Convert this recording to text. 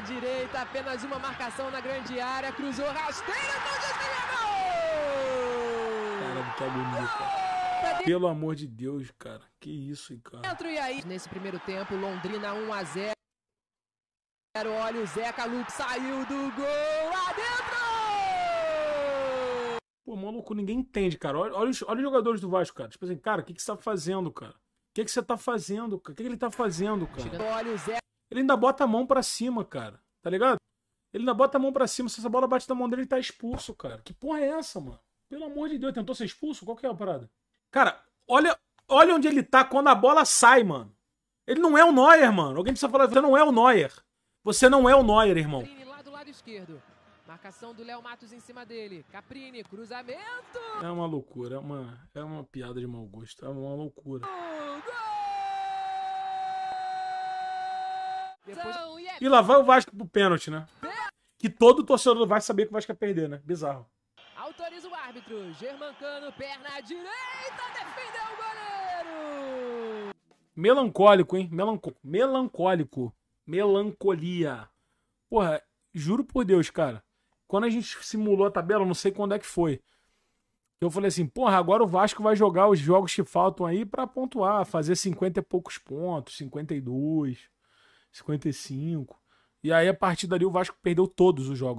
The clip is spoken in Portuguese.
direita, apenas uma marcação na grande área. Cruzou rasteiro, não desvia, gol! Caramba, que bonito. Pelo amor de Deus, cara. Que isso, cara. e aí. Nesse primeiro tempo, Londrina 1 a 0 Olha o Zeca Luke saiu do gol lá dentro! Pô, maluco, ninguém entende, cara. Olha, olha, os, olha os jogadores do Vasco, cara. Tipo assim, cara, o que, que você tá fazendo, cara? O que, que você tá fazendo, cara? O que, que ele tá fazendo, cara? Olha o Zeca. Ele ainda bota a mão para cima, cara. Tá ligado? Ele ainda bota a mão para cima. Se essa bola bate na mão dele, ele tá expulso, cara. Que porra é essa, mano? Pelo amor de Deus, tentou ser expulso? Qual que é a parada? Cara, olha, olha onde ele tá quando a bola sai, mano. Ele não é o Neuer, mano. Alguém precisa falar, você não é o Neuer. Você não é o Neuer, irmão. Lá do lado esquerdo. Marcação do Léo Matos em cima dele. Caprini, cruzamento. É uma loucura, é uma, é uma piada de mau gosto. É uma loucura. Ah! Então, é e lá vai o Vasco pro pênalti, né? Que todo torcedor vai saber que o Vasco ia perder, né? Bizarro. Autoriza o árbitro. Germancano, perna direita, defendeu o goleiro! Melancólico, hein? Melanco, Melancólico. Melancolia. Porra, juro por Deus, cara. Quando a gente simulou a tabela, não sei quando é que foi. Eu falei assim, porra, agora o Vasco vai jogar os jogos que faltam aí para pontuar, fazer 50 e poucos pontos, 52. 55. E aí, a partir dali, o Vasco perdeu todos os jogos.